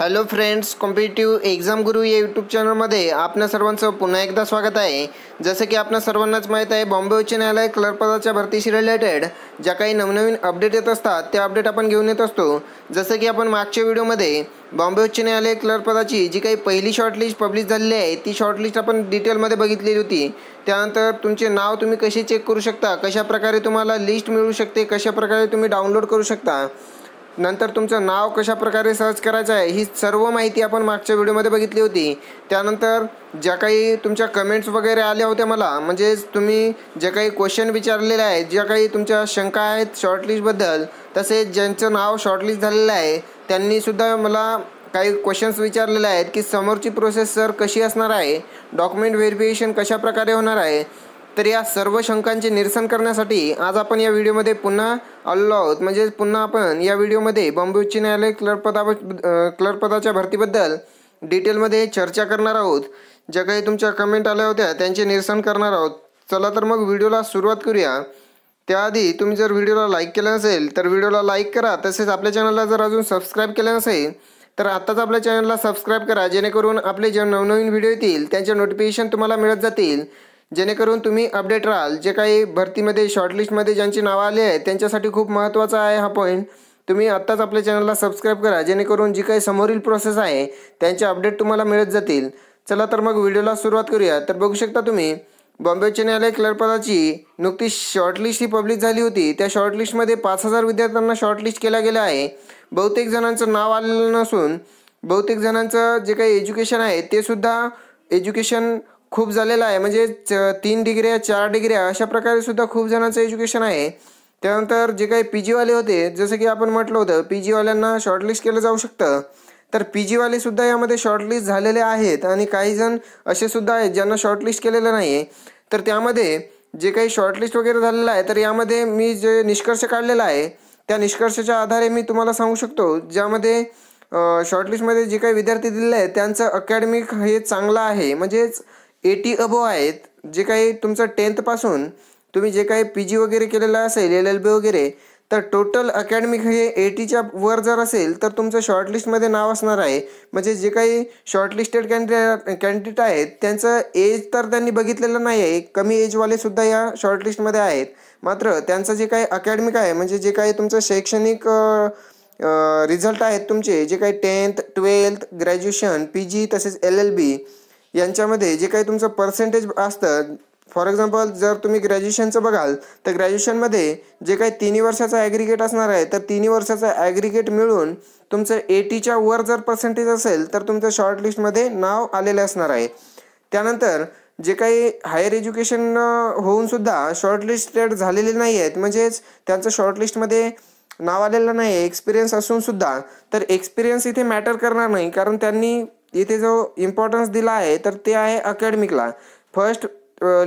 hello friends competitive exam गुरु या YouTube चॅनलमध्ये आपल्या सर्वांचं पुन्हा एकदा स्वागत आहे जसं की आपल्या सर्वांनाच माहीत आहे बॉम्बे उच्च न्यायालय क्लर्क पदाच्या भरतीशी रिलेटेड ज्या काही नवनवीन अपडेट येत असतात त्या अपडेट आपण घेऊन येत असतो जसं की आपण मागच्या व्हिडिओमध्ये बॉम्बे उच्च न्यायालय क्लर्क पदाची जी काही पहिली शॉर्टलिस्ट पब्लिश झालेली आहे ती शॉर्टलिस्ट आपण डिटेलमध्ये बघितलेली होती त्यानंतर तुमचे नाव तुम्ही कसे चेक करू शकता कशाप्रकारे तुम्हाला लिस्ट मिळू शकते कशाप्रकारे तुम्ही डाउनलोड करू शकता नंतर तुमचं नाव कशा प्रकारे सर्च करायचं आहे ही सर्व माहिती आपण मागच्या व्हिडिओमध्ये बघितली होती त्यानंतर ज्या काही तुमच्या कमेंट्स वगैरे आल्या होत्या मला म्हणजेच तुम्ही जे काही क्वेश्चन विचारलेले आहेत ज्या काही तुमच्या शंका आहेत शॉर्टलिस्टबद्दल तसेच ज्यांचं नाव शॉर्टलिस्ट झालेलं आहे त्यांनीसुद्धा मला काही क्वेश्चन्स विचारलेले आहेत की समोरची प्रोसेस सर कशी असणार आहे डॉक्युमेंट व्हेरिफिकेशन कशा प्रकारे होणार आहे तर या सर्व शंकांचे निरसन करण्यासाठी आज आपण या व्हिडिओमध्ये पुन्हा आलेलो आहोत म्हणजे पुन्हा आपण या व्हिडिओमध्ये बॉम्बे उच्च न्यायालय क्लर्कपदा क्लर्कपदाच्या भरतीबद्दल डिटेलमध्ये चर्चा करणार आहोत ज्या काही तुमच्या कमेंट आल्या होत्या त्यांचे निरसन करणार आहोत चला तर मग व्हिडिओला सुरुवात करूया त्याआधी तुम्ही जर व्हिडिओला लाईक केला नसेल तर व्हिडिओला लाईक करा तसेच आपल्या चॅनलला जर अजून सबस्क्राईब केलं नसेल तर आत्ताच आपल्या चॅनलला सबस्क्राईब करा जेणेकरून आपले जे नवनवीन व्हिडिओ येतील त्यांचे नोटिफिकेशन तुम्हाला मिळत जातील जेणेकरून तुम्ही अपडेट राहाल जे काही भरतीमध्ये शॉर्टलिस्टमध्ये ज्यांची नावं आली आहेत त्यांच्यासाठी खूप महत्त्वाचा आहे हा पॉईंट तुम्ही आत्ताच आपल्या चॅनलला सबस्क्राईब करा जेणेकरून जी काही समोरील प्रोसेस आहे त्यांचे अपडेट तुम्हाला मिळत जातील चला तर मग व्हिडिओला सुरुवात करूया तर बघू शकता तुम्ही बॉम्बे उच्च न्यायालय क्लर्कपदाची नुकतीच शॉर्टलिस्ट ही पब्लिक झाली होती त्या शॉर्टलिस्टमध्ये पाच हजार विद्यार्थ्यांना शॉर्टलिस्ट केला गेला आहे बहुतेक जणांचं नाव आलेलं नसून बहुतेक जणांचं जे काही एज्युकेशन आहे ते सुद्धा एज्युकेशन खूप झालेला आहे म्हणजे तीन डिग्र्या चार डिग्र्या अशा प्रकारे सुद्धा खूप जणांचं एज्युकेशन आहे त्यानंतर जे काही पी जीवाले होते जसं की आपण म्हटलं होतं पी जीवाल्यांना शॉर्टलिस्ट केलं जाऊ शकतं तर पी जीवाले सुद्धा यामध्ये शॉर्टलिस्ट झालेले आहेत आणि काही जण असे सुद्धा आहेत ज्यांना शॉर्टलिस्ट केलेलं नाही तर त्यामध्ये जे काही शॉर्टलिस्ट वगैरे झालेलं आहे तर यामध्ये मी जे निष्कर्ष काढलेला आहे त्या निष्कर्षाच्या आधारे मी तुम्हाला सांगू शकतो ज्यामध्ये शॉर्टलिस्टमध्ये जे काही विद्यार्थी दिलेले आहेत त्यांचं अकॅडमिक हे चांगलं आहे म्हणजेच एटी अबो आहेत जे काही तुमचं टेन्थपासून तुम्ही जे काही पी जी वगैरे केलेलं असेल एल एल बी वगैरे तर टोटल अकॅडमिक हे एटीच्या वर जर असेल तर तुमचं शॉर्टलिस्टमध्ये नाव असणार आहे म्हणजे जे काही शॉर्टलिस्टेड कॅन्डिडे कॅन्डिडेट आहेत त्यांचं एज तर त्यांनी बघितलेलं नाही आहे कमी एजवालेसुद्धा या शॉर्टलिस्टमध्ये आहेत मात्र त्यांचं जे काही अकॅडमिक आहे म्हणजे जे काही तुमचं शैक्षणिक रिझल्ट आहेत तुमचे जे काही tenth twelfth graduation P G तसेच एल एल बी यांच्यामध्ये जे काही तुमचं पर्सेंटेज असतं फॉर एक्झाम्पल जर तुम्ही ग्रॅज्युएशनचं बघाल तर ग्रॅज्युएशनमध्ये जे काही तिन्ही वर्षाचा ॲग्रिगेट असणार आहे तर तिन्ही वर्षाचा ॲग्रिगेट मिळून तुमचं एटीच्या वर जर पर्सेंटेज असेल तर तुमचं शॉर्टलिस्टमध्ये नाव आलेलं असणार आहे त्यानंतर जे काही हायर एज्युकेशन होऊनसुद्धा शॉर्टलिस्टेड झालेले नाही आहेत म्हणजेच त्यांचं शॉर्टलिस्टमध्ये नाव आलेलं नाही आहे एक्सपिरियन्स असूनसुद्धा तर एक्सपिरियन्स इथे मॅटर करणार नाही कारण त्यांनी इथे जो इम्पॉर्टन्स दिला आहे तर ते आहे अकॅडमिकला फर्स्ट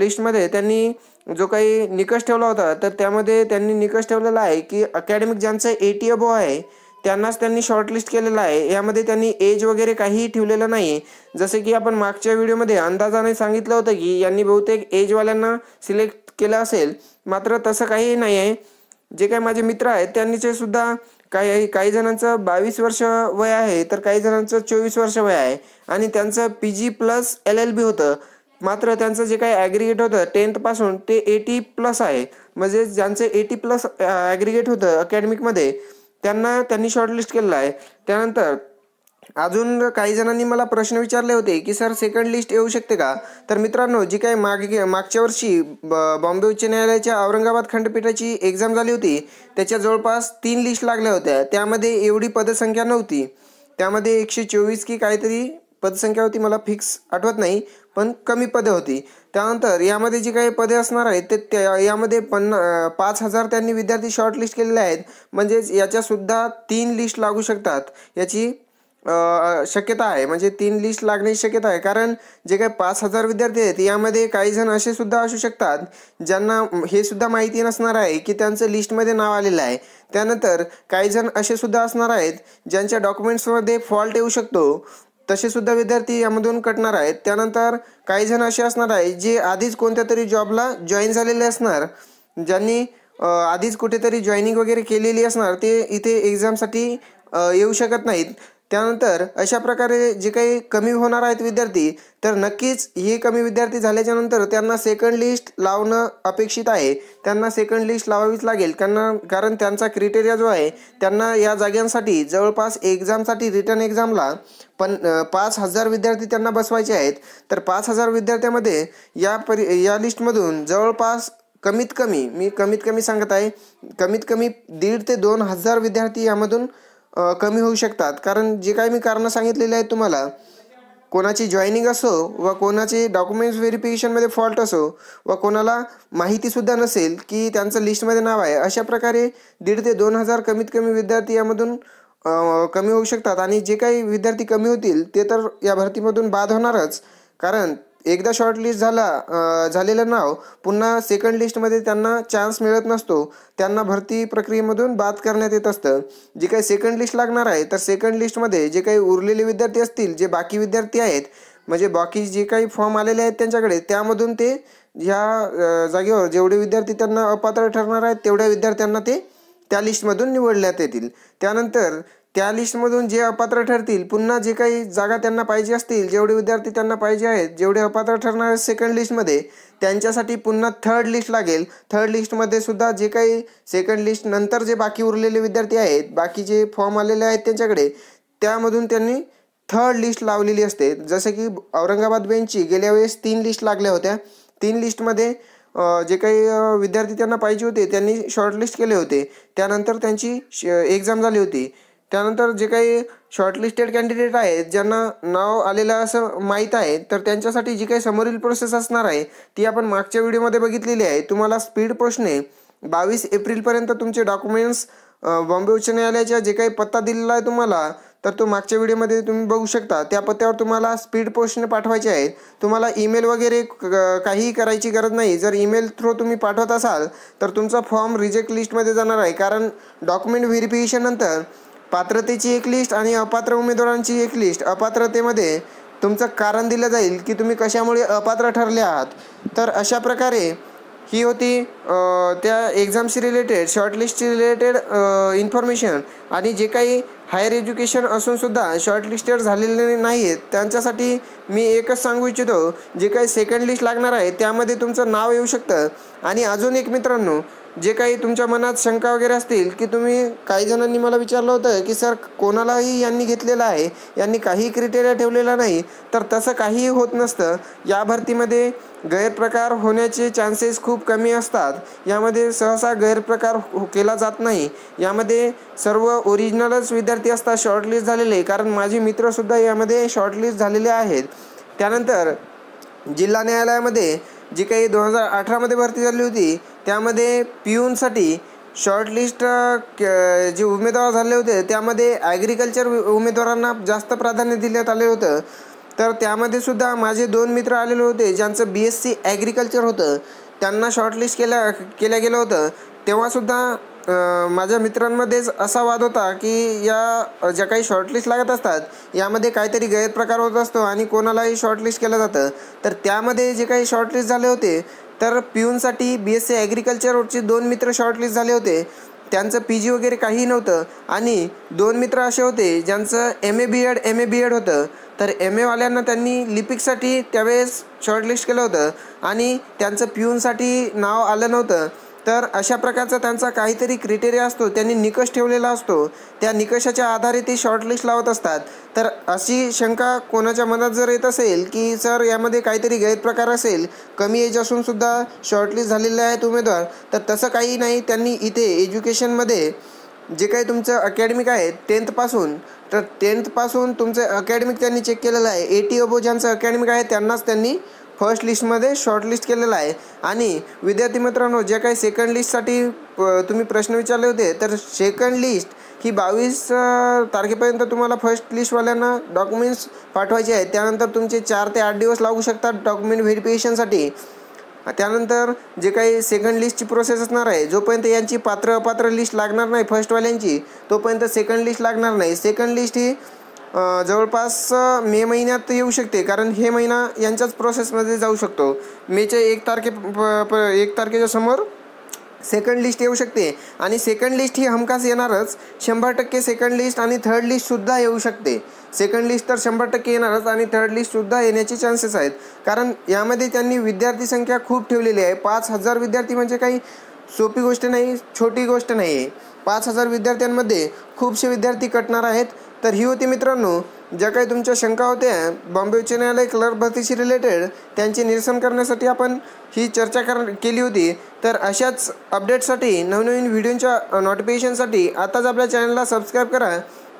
लिस्टमध्ये त्यांनी जो काही निकष ठेवला होता तर त्यामध्ये त्यांनी निकष ठेवलेला आहे की अकॅडमिक ज्यांचं ए टी अबो आहे त्यांनाच त्यांनी शॉर्टलिस्ट केलेलं आहे यामध्ये त्यांनी एज वगैरे काहीही ठेवलेलं नाही जसे की आपण मागच्या व्हिडिओमध्ये अंदाजाने सांगितलं होतं की यांनी बहुतेक एजवाल्यांना सिलेक्ट केलं असेल मात्र तसं काहीही नाही आहे जे काही माझे मित्र आहेत त्यांनीचे सुद्धा काही काही जणांचं बावीस वर्ष वय आहे तर काही जणांचं चोवीस वर्ष वय आहे आणि त्यांचं P G plus L L B होतं मात्र त्यांचं जे काही ॲग्रिगेट होतं टेन्थपासून ते एटी प्लस आहे म्हणजे ज्यांचं एटी प्लस ॲग्रिगेट होतं अकॅडमिकमध्ये त्यांना त्यांनी शॉर्टलिस्ट केलेलं आहे त्यानंतर अजून काही जणांनी मला प्रश्न विचारले होते की सर सेकंड लिस्ट येऊ शकते का तर मित्रांनो जी काही मागे मागच्या वर्षी बॉम्बे उच्च न्यायालयाच्या औरंगाबाद खंडपीठाची एक्झाम झाली होती त्याच्या जवळपास तीन लिस्ट लागल्या होत्या त्यामध्ये एवढी पदसंख्या नव्हती त्यामध्ये एकशे चोवीस की काहीतरी पदसंख्या होती मला फिक्स आठवत नाही पण कमी पदे होती त्यानंतर यामध्ये जी काही पदे असणार आहेत ते त्या यामध्ये पन्ना पाच हजार त्यांनी विद्यार्थी शॉर्टलिस्ट केलेले आहेत म्हणजेच याच्यासुद्धा तीन लिस्ट लागू शकतात याची शक्यता आहे म्हणजे तीन लिस्ट लागण्याची शक्यता आहे कारण जे काही पाच हजार विद्यार्थी आहेत यामध्ये काही जण असे सुद्धा असू शकतात ज्यांना हे सुद्धा माहिती नसणार आहे की त्यांचं लिस्टमध्ये नाव आलेलं आहे त्यानंतर काही जण असे सुद्धा असणार आहेत ज्यांच्या डॉक्युमेंट्समध्ये फॉल्ट येऊ शकतो तसे सुद्धा विद्यार्थी यामधून कटणार आहेत त्यानंतर काही जण असे असणार आहेत जे आधीच कोणत्या तरी जॉबला जॉईन झालेले असणार ज्यांनी आधीच कुठेतरी जॉईनिंग वगैरे केलेली असणार ते इथे एक्झामसाठी येऊ शकत नाहीत त्यानंतर अशा प्रकारे जे काही कमी होणार आहेत विद्यार्थी तर नक्कीच हे कमी विद्यार्थी झाल्याच्या नंतर त्यांना सेकंड लिस्ट लावणं अपेक्षित आहे त्यांना सेकंड लिस्ट लावावीच लागेल त्यांना कारण त्यांचा क्रिटेरिया जो आहे त्यांना या जाग्यांसाठी जवळपास एक्झामसाठी रिटर्न एक्झामला पण पाच हजार विद्यार्थी त्यांना बसवायचे आहेत तर पाच हजार विद्यार्थ्यामध्ये या परि या लिस्टमधून जवळपास कमीत कमी मी कमीत कमी सांगत आहे कमीत कमी दीड ते दोन हजार विद्यार्थी यामधून कमी होऊ शकतात कारण जे काही मी कारणं सांगितलेली आहेत तुम्हाला कोणाची जॉईनिंग असो व कोणाचे डॉक्युमेंट्स व्हेरिफिकेशनमध्ये फॉल्ट असो व कोणाला माहितीसुद्धा नसेल की त्यांचं लिस्टमध्ये नाव आहे अशा प्रकारे दीड ते दोन हजार कमीत कमी विद्यार्थी यामधून कमी होऊ शकतात आणि जे काही विद्यार्थी कमी होतील ते तर या भरतीमधून बाद होणारच कारण एकदा शॉर्टलिस्ट झाला झालेलं नाव पुन्हा सेकंड लिस्टमध्ये त्यांना चान्स मिळत नसतो त्यांना भरती प्रक्रियेमधून बाद करण्यात येत असतं जे काही सेकंड लिस्ट लागणार आहे तर सेकंड लिस्टमध्ये जे काही उरलेले विद्यार्थी असतील जे बाकी विद्यार्थी आहेत म्हणजे बाकी जे काही फॉर्म आलेले आहेत त्यांच्याकडे त्यामधून ते ह्या जागेवर जेवढे विद्यार्थी त्यांना अपात्र ठरणार आहेत तेवढ्या विद्यार्थ्यांना ते त्या लिस्टमधून निवडण्यात येतील त्यानंतर त्या लिस्टमधून जे अपात्र ठरतील पुन्हा जे काही जागा त्यांना पाहिजे असतील जेवढे विद्यार्थी त्यांना पाहिजे आहेत जेवढे अपात्र ठरणार आहेत सेकंड लिस्टमध्ये त्यांच्यासाठी पुन्हा थर्ड लिस्ट लागेल थर्ड लिस्टमध्ये सुद्धा जे काही सेकंड लिस्ट नंतर जे बाकी उरलेले विद्यार्थी आहेत बाकी जे फॉर्म आलेले आहेत त्यांच्याकडे त्यामधून त्यांनी थर्ड लिस्ट लावलेली असते जसं की औरंगाबाद बेंचची गेल्या वेळेस तीन लिस्ट लागल्या होत्या तीन लिस्टमध्ये जे काही विद्यार्थी त्यांना पाहिजे होते त्यांनी शॉर्टलिस्ट केले होते त्यानंतर त्यांची श एक्झाम झाली होती त्यानंतर जे काही शॉर्टलिस्टेड कॅन्डिडेट आहेत ज्यांना नाव आलेलं असं माहीत आहे तर त्यांच्यासाठी जी काही समोरील प्रोसेस असणार आहे ती आपण मागच्या व्हिडिओमध्ये बघितलेली आहे तुम्हाला स्पीड पोस्टने बावीस एप्रिलपर्यंत तुमचे डॉक्युमेंट्स बॉम्बे उच्च न्यायालयाच्या जे काही पत्ता दिलेला आहे तुम्हाला तर तो मागच्या व्हिडिओमध्ये तुम्ही बघू शकता त्या पत्त्यावर तुम्हाला स्पीड पोस्टने पाठवायचे आहेत तुम्हाला ईमेल वगैरे काहीही करायची गरज नाही जर ईमेल थ्रू तुम्ही पाठवत असाल तर तुमचा फॉर्म रिजेक्ट लिस्टमध्ये जाणार आहे कारण डॉक्युमेंट व्हेरिफिकेशननंतर पात्रतेची एक लिस्ट आणि अपात्र उमेदवारांची एक लिस्ट अपात्रतेमध्ये तुमचं कारण दिलं जाईल की तुम्ही कशामुळे अपात्र ठरले आहात तर अशा प्रकारे ही होती त्या एक्झामशी रिलेटेड शॉर्टलिस्टशी रिलेटेड इन्फॉर्मेशन आणि जे काही हायर एज्युकेशन असूनसुद्धा शॉर्टलिस्टेड झालेले नाही आहेत त्यांच्यासाठी मी एकच सांगू इच्छितो जे काही सेकंड लिस्ट लागणार आहे त्यामध्ये तुमचं नाव येऊ शकतं आणि अजून एक मित्रांनो जे काही तुमच्या मनात शंका वगैरे असतील की तुम्ही काही जणांनी मला विचारलं होतं की सर कोणालाही यांनी घेतलेलं आहे यांनी काही क्रिटेरिया ठेवलेला नाही तर तसं काहीही होत नसतं या भरतीमध्ये गैरप्रकार होण्याचे चान्सेस खूप कमी असतात यामध्ये सहसा गैरप्रकार हो-, केला जात नाही यामध्ये सर्व ओरिजिनलच विद्यार्थी असतात शॉर्टलिस्ट झालेले कारण माझे मित्रसुद्धा यामध्ये शॉर्टलिस्ट झालेले आहेत त्यानंतर जिल्हा न्यायालयामध्ये जी काही दोन हजार अठरामध्ये भरती झाली होती त्यामध्ये पिऊनसाठी शॉर्टलिस्ट जे उमेदवार झाले होते त्यामध्ये ॲग्रिकल्चर उमेदवारांना जास्त प्राधान्य देण्यात आले होतं तर त्यामध्ये सुद्धा माझे दोन मित्र आलेले होते ज्यांचं बी एस सी ॲग्रिकल्चर होतं त्यांना शॉर्टलिस्ट केल्या केलं गेलं होतं तेव्हासुद्धा माझ्या मित्रांमध्येच असा वाद होता की या ज्या काही शॉर्टलिस्ट लागत असतात यामध्ये काहीतरी गैरप्रकार होत असतो आणि कोणालाही शॉर्टलिस्ट केलं जातं तर त्यामध्ये जे काही शॉर्टलिस्ट झाले होते तर पिऊनसाठी बी एस सी ॲग्रिकल्चर रोडचे दोन मित्र शॉर्टलिस्ट झाले होते त्यांचं पी जी वगैरे काही नव्हतं आणि दोन मित्र असे होते ज्यांचं M A B Ed M A B Ed होतं तर एम एवाल्यांना त्यांनी लिपिकसाठी त्यावेळेस शॉर्टलिस्ट केलं होतं आणि त्यांचं पिऊनसाठी नाव आलं नव्हतं तर अशा प्रकारचा त्यांचा काहीतरी क्रिटेरिया असतो त्यांनी निकष ठेवलेला असतो त्या निकषाच्या आधारे ते शॉर्टलिस्ट लावत असतात तर अशी शंका कोणाच्या मनात जर येत असेल की सर यामध्ये काहीतरी गैरप्रकार असेल कमी एज असूनसुद्धा शॉर्टलिस्ट झालेले आहेत उमेदवार तर तसं काही नाही त्यांनी इथे एज्युकेशनमध्ये जे काही तुमचं अकॅडमिक आहे टेन्थपासून तर टेन्थपासून तुमचं अकॅडमिक त्यांनी चेक केलेलं आहे एटी टी अबो ज्यांचं अकॅडमिक आहे त्यांनाच त्यांनी फर्स्ट लिस्टमध्ये शॉर्टलिस्ट केलेलं आहे आणि विद्यार्थी मित्रांनो जे काही सेकंड लिस्टसाठी तुम्ही प्रश्न विचारले होते तर सेकंड लिस्ट ही बावीस तारखेपर्यंत तुम्हाला फर्स्ट लिस्टवाल्यांना डॉक्युमेंट्स पाठवायचे आहेत त्यानंतर तुमचे चार ते आठ दिवस लागू शकतात डॉक्युमेंट व्हेरिफिकेशनसाठी त्यानंतर जे काही सेकंड लिस्टची प्रोसेस असणार आहे जोपर्यंत यांची पात्र अपात्र लिस्ट लागणार नाही फर्स्टवाल्यांची तोपर्यंत सेकंड लिस्ट लागणार नाही सेकंड लिस्ट ही जवळपास मे महिन्यात येऊ शकते कारण हे महिना यांच्याच प्रोसेसमध्ये जाऊ शकतो मेच्या एक तारखे एक तारखेच्या समोर सेकंड लिस्ट येऊ शकते आणि सेकंड लिस्ट ही हमखास येणारच शंभर टक्के सेकंड लिस्ट आणि थर्ड लिस्टसुद्धा येऊ शकते सेकंड लिस्ट तर शंभर टक्के येणारच आणि थर्ड लिस्टसुद्धा येण्याचे चान्सेस आहेत कारण यामध्ये त्यांनी विद्यार्थी संख्या खूप ठेवलेली आहे पाच हजार विद्यार्थी म्हणजे काही सोपी गोष्ट नाही छोटी गोष्ट नाही आहे पाच हजार विद्यार्थ्यांमध्ये खूपसे विद्यार्थी कटणार आहेत तर ही होती मित्रांनो ज्या काही तुमच्या शंका होत्या बॉम्बे उच्च न्यायालय क्लर्क भरतीशी रिलेटेड त्यांची निरसन करण्यासाठी आपण ही चर्चा कर केली होती तर अशाच अपडेटसाठी नवनवीन व्हिडिओच्या नोटिफिकेशनसाठी आताच आपल्या चॅनलला सबस्क्राईब करा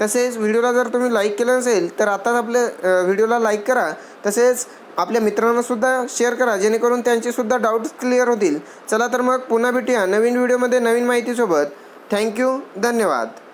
तसेच व्हिडिओला जर तुम्ही लाईक केलं नसेल तर आताच आपल्या व्हिडिओला लाईक करा तसेच आपल्या मित्रांनासुद्धा शेअर करा जेणेकरून त्यांचेसुद्धा डाऊट्स क्लिअर होतील चला तर मग पुन्हा भेटूया नवीन व्हिडिओमध्ये नवीन माहितीसोबत थँक्यू धन्यवाद